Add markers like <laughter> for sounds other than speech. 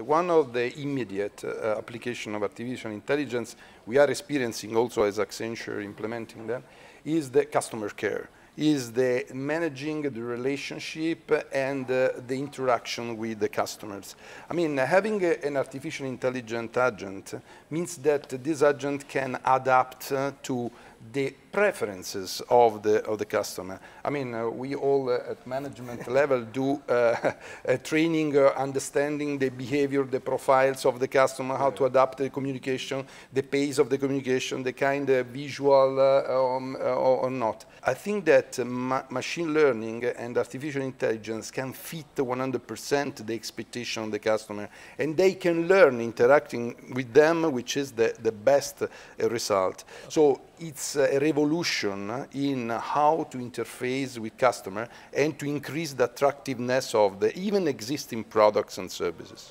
one of the immediate uh, application of artificial intelligence we are experiencing also as Accenture implementing them is the customer care, is the managing the relationship and uh, the interaction with the customers. I mean, having a, an artificial intelligent agent means that this agent can adapt uh, to the preferences of the, of the customer. I mean, uh, we all uh, at management level do uh, <laughs> training, uh, understanding the behavior, the profiles of the customer, how to adapt the communication, the pace of the communication, the kind of visual uh, um, uh, or, or, not. I think that ma machine learning and artificial intelligence can fit 100% the expectation of the customer and they can learn interacting with them, which is the, the best result. So it's a revolution evolution in how to interface with customer and to increase the attractiveness of the even existing products and services.